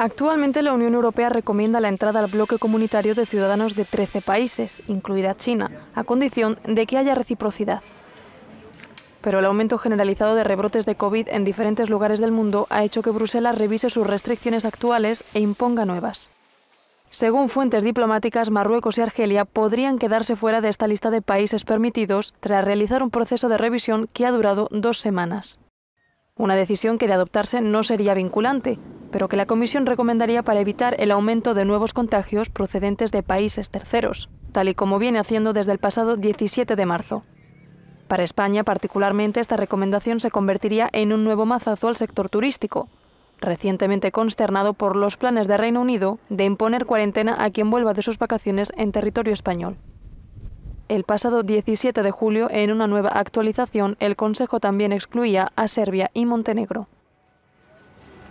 Actualmente la Unión Europea recomienda la entrada al bloque comunitario de ciudadanos de 13 países, incluida China, a condición de que haya reciprocidad. Pero el aumento generalizado de rebrotes de COVID en diferentes lugares del mundo ha hecho que Bruselas revise sus restricciones actuales e imponga nuevas. Según fuentes diplomáticas, Marruecos y Argelia podrían quedarse fuera de esta lista de países permitidos tras realizar un proceso de revisión que ha durado dos semanas. Una decisión que de adoptarse no sería vinculante, pero que la Comisión recomendaría para evitar el aumento de nuevos contagios procedentes de países terceros, tal y como viene haciendo desde el pasado 17 de marzo. Para España, particularmente, esta recomendación se convertiría en un nuevo mazazo al sector turístico, recientemente consternado por los planes de Reino Unido de imponer cuarentena a quien vuelva de sus vacaciones en territorio español. El pasado 17 de julio, en una nueva actualización, el Consejo también excluía a Serbia y Montenegro.